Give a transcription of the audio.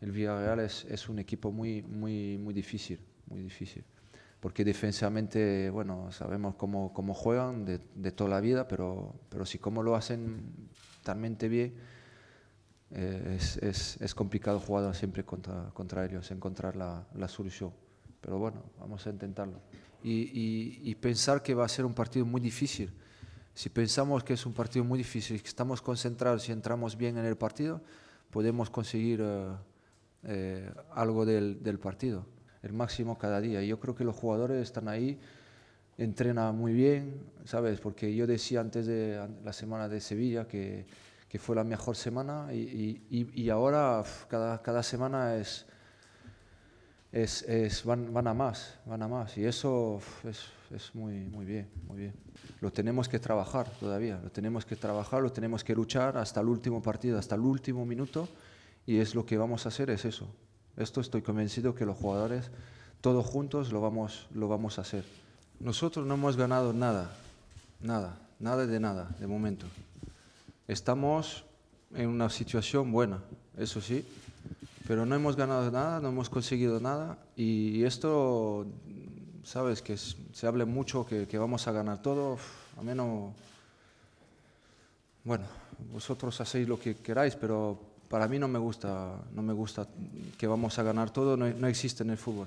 el Villarreal es, un equipo muy, muy, muy difícil, muy difícil. Porque defensivamente, bueno, sabemos cómo, cómo juegan de, de, toda la vida, pero, pero si cómo lo hacen talmente bien, eh, es, es, complicado jugar siempre contra, contra ellos, encontrar la, la solución. Pero bueno, vamos a intentarlo. Y, pensar que va a ser un partido muy difícil. Si pensamos que es un partido muy difícil, que estamos concentrados y entramos bien en el partido, podemos conseguir... Eh, eh, algo del, del, partido, el máximo cada día. Y yo creo que los jugadores están ahí, entrenan muy bien, ¿sabes? Porque yo decía antes de la semana de Sevilla que, que fue la mejor semana y, y, ahora cada, cada semana es... Es, es, van, van, a más, van a más. Y eso es, es, muy, muy bien, muy bien. Lo tenemos que trabajar todavía, lo tenemos que trabajar, lo tenemos que luchar hasta el último partido, hasta el último minuto. Y es lo que vamos a hacer, es eso. Esto estoy convencido que los jugadores, todos juntos, lo vamos, lo vamos a hacer. Nosotros no hemos ganado nada, nada, nada de nada, de momento. Estamos en una situación buena, eso sí, pero no hemos ganado nada, no hemos conseguido nada y esto, sabes, que se habla mucho que, que, vamos a ganar todo, a menos, bueno, vosotros hacéis lo que queráis, pero para mí no me gusta, no me gusta que vamos a ganar todo, no, no existe en el fútbol.